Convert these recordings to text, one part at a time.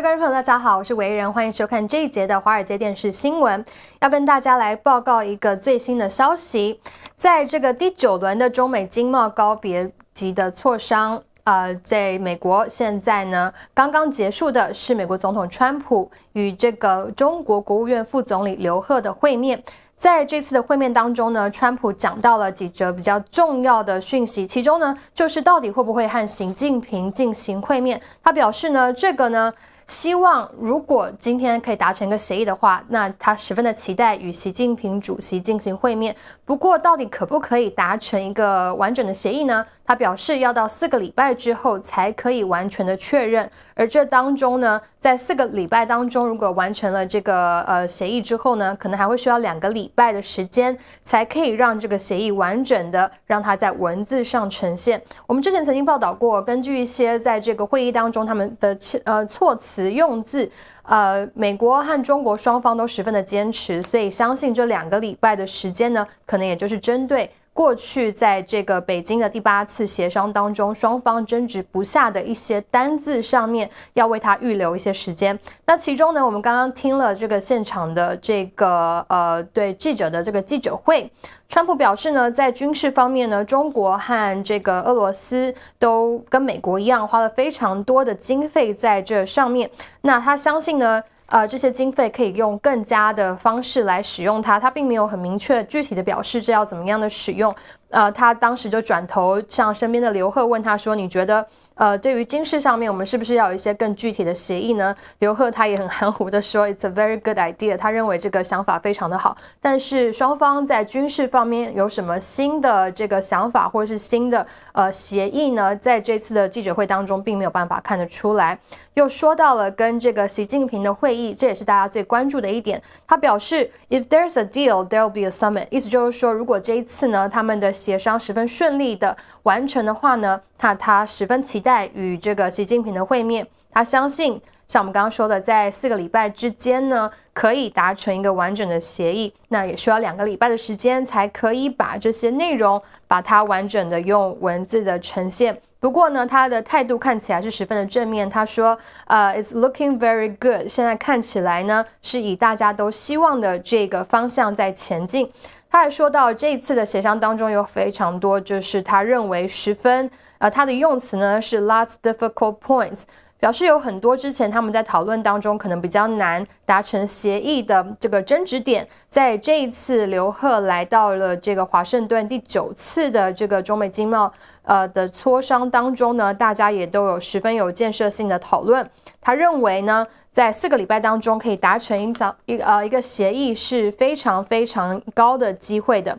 各位朋友，大家好，我是伟人，欢迎收看这一节的《华尔街电视新闻》。要跟大家来报告一个最新的消息，在这个第九轮的中美经贸告别级的磋商，呃，在美国现在呢刚刚结束的是美国总统川普与这个中国国务院副总理刘鹤的会面。在这次的会面当中呢，川普讲到了几则比较重要的讯息，其中呢就是到底会不会和习近平进行会面。他表示呢，这个呢。希望如果今天可以达成一个协议的话，那他十分的期待与习近平主席进行会面。不过，到底可不可以达成一个完整的协议呢？他表示要到四个礼拜之后才可以完全的确认。而这当中呢，在四个礼拜当中，如果完成了这个呃协议之后呢，可能还会需要两个礼拜的时间，才可以让这个协议完整的让它在文字上呈现。我们之前曾经报道过，根据一些在这个会议当中他们的呃措辞。词用字，呃，美国和中国双方都十分的坚持，所以相信这两个礼拜的时间呢，可能也就是针对。过去在这个北京的第八次协商当中，双方争执不下的一些单字上面，要为他预留一些时间。那其中呢，我们刚刚听了这个现场的这个呃对记者的这个记者会，川普表示呢，在军事方面呢，中国和这个俄罗斯都跟美国一样花了非常多的经费在这上面。那他相信呢。呃，这些经费可以用更加的方式来使用它，它并没有很明确具体的表示这要怎么样的使用。呃，他当时就转头向身边的刘贺问他说：“你觉得，呃，对于军事上面，我们是不是要有一些更具体的协议呢？”刘贺他也很含糊的说：“It's a very good idea。”他认为这个想法非常的好。但是双方在军事方面有什么新的这个想法或者是新的呃协议呢？在这次的记者会当中，并没有办法看得出来。又说到了跟这个习近平的会议，这也是大家最关注的一点。他表示：“If there's a deal, there l l be a summit。”意思就是说，如果这一次呢，他们的协商十分顺利的完成的话呢，那他十分期待与这个习近平的会面。他相信，像我们刚刚说的，在四个礼拜之间呢，可以达成一个完整的协议。那也需要两个礼拜的时间，才可以把这些内容把它完整的用文字的呈现。不过呢，他的态度看起来是十分的正面。他说：“呃，It's looking very good。现在看起来呢，是以大家都希望的这个方向在前进。”他还说到，这次的协商当中有非常多，就是他认为十分……呃，他的用词呢是 “lots difficult points”。表示有很多之前他们在讨论当中可能比较难达成协议的这个争执点，在这一次刘鹤来到了这个华盛顿第九次的这个中美经贸呃的磋商当中呢，大家也都有十分有建设性的讨论。他认为呢，在四个礼拜当中可以达成一早一呃一个协议是非常非常高的机会的。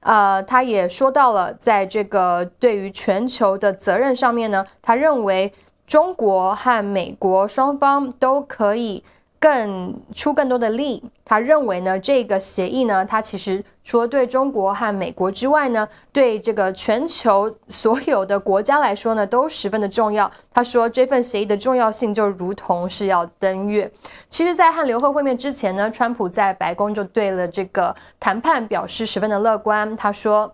呃，他也说到了在这个对于全球的责任上面呢，他认为。中国和美国双方都可以更出更多的力。他认为呢，这个协议呢，它其实除了对中国和美国之外呢，对这个全球所有的国家来说呢，都十分的重要。他说这份协议的重要性就如同是要登月。其实，在和刘贺会面之前呢，川普在白宫就对了这个谈判表示十分的乐观。他说。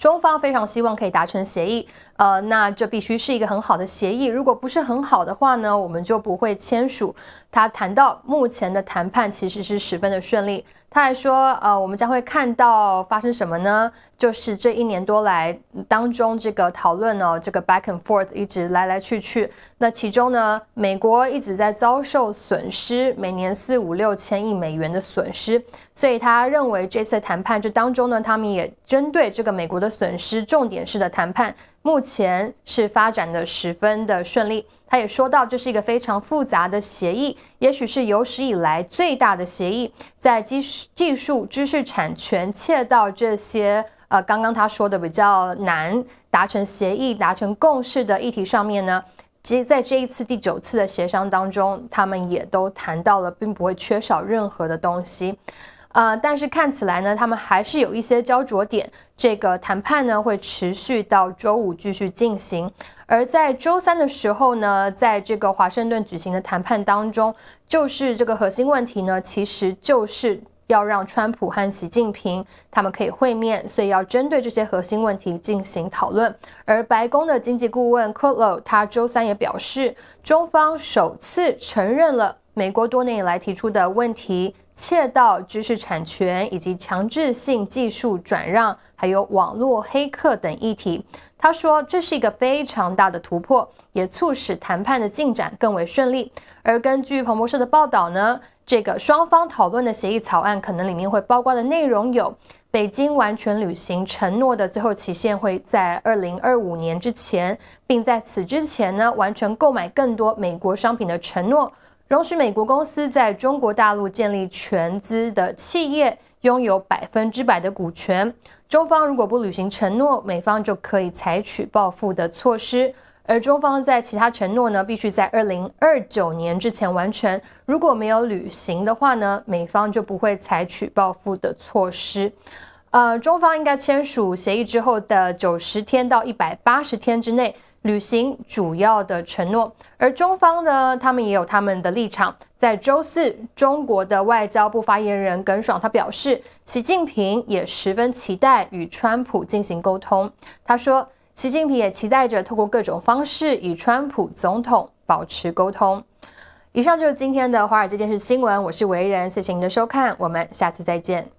中方非常希望可以达成协议，呃，那这必须是一个很好的协议。如果不是很好的话呢，我们就不会签署。他谈到目前的谈判其实是十分的顺利。他还说，呃，我们将会看到发生什么呢？就是这一年多来当中，这个讨论呢，这个 back and forth 一直来来去去。那其中呢，美国一直在遭受损失，每年四五六千亿美元的损失。所以他认为这次谈判这当中呢，他们也针对这个美国的损失，重点式的谈判。目前是发展的十分的顺利，他也说到这是一个非常复杂的协议，也许是有史以来最大的协议，在技技术、知识产权、窃盗这些呃，刚刚他说的比较难达成协议、达成共识的议题上面呢，其实在这一次第九次的协商当中，他们也都谈到了，并不会缺少任何的东西。呃，但是看起来呢，他们还是有一些焦灼点。这个谈判呢会持续到周五继续进行。而在周三的时候呢，在这个华盛顿举行的谈判当中，就是这个核心问题呢，其实就是要让川普和习近平他们可以会面，所以要针对这些核心问题进行讨论。而白宫的经济顾问克洛，他周三也表示，中方首次承认了。美国多年以来提出的问题，窃盗知识产权以及强制性技术转让，还有网络黑客等议题。他说这是一个非常大的突破，也促使谈判的进展更为顺利。而根据彭博社的报道呢，这个双方讨论的协议草案可能里面会包括的内容有：北京完全履行承诺的最后期限会在二零二五年之前，并在此之前呢完成购买更多美国商品的承诺。容许美国公司在中国大陆建立全资的企业，拥有百分之百的股权。中方如果不履行承诺，美方就可以采取报复的措施。而中方在其他承诺呢，必须在二零二九年之前完成。如果没有履行的话呢，美方就不会采取报复的措施。呃，中方应该签署协议之后的九十天到一百八十天之内。履行主要的承诺，而中方呢，他们也有他们的立场。在周四，中国的外交部发言人耿爽他表示，习近平也十分期待与川普进行沟通。他说，习近平也期待着透过各种方式与川普总统保持沟通。以上就是今天的华尔街电视新闻，我是维仁，谢谢您的收看，我们下次再见。